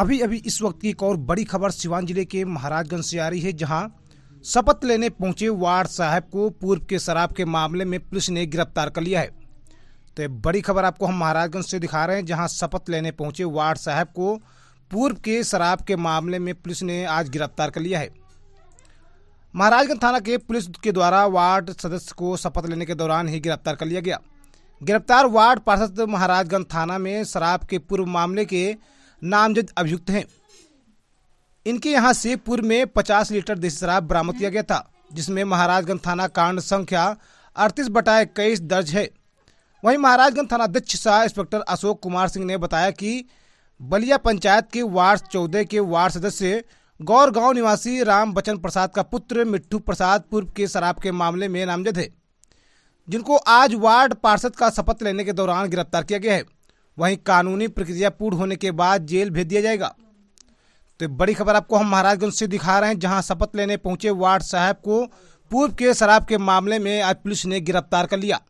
अभी अभी इस वक्त की एक और बड़ी खबर सिवान जिले के महाराजगंज से आ रही है जहां शपथ लेने पहुंचे वार्ड साहब को पूर्व के शराब के मामले में पुलिस ने गिरफ्तार कर लिया है तो बड़ी खबर आपको हम महाराजगंज से दिखा रहे हैं जहां शपथ लेने पहुंचे वार्ड साहब को पूर्व के शराब के मामले में पुलिस ने आज गिरफ्तार कर लिया है महाराजगंज थाना के पुलिस के द्वारा वार्ड सदस्य को शपथ लेने के दौरान ही गिरफ्तार कर लिया गया गिरफ्तार वार्ड पार्षद महाराजगंज थाना में शराब के पूर्व मामले के नामजद अभियुक्त हैं इनके यहाँ से पूर्व में 50 लीटर देसी शराब बरामद किया गया था जिसमें महाराजगंज थाना कांड संख्या अड़तीस बटा इक्कीस दर्ज है वहीं महाराजगंज थाना अध्यक्ष सह इंस्पेक्टर अशोक कुमार सिंह ने बताया कि बलिया पंचायत के वार्ड चौदह के वार्ड सदस्य गौर गांव निवासी राम बचन प्रसाद का पुत्र मिट्टू प्रसाद पूर्व के शराब के मामले में नामजद है जिनको आज वार्ड पार्षद का शपथ लेने के दौरान गिरफ्तार किया गया है वहीं कानूनी प्रक्रिया पूर्ण होने के बाद जेल भेज दिया जाएगा तो बड़ी खबर आपको हम महाराजगंज से दिखा रहे हैं जहां शपथ लेने पहुंचे वार्ड साहब को पूर्व के शराब के मामले में आज पुलिस ने गिरफ्तार कर लिया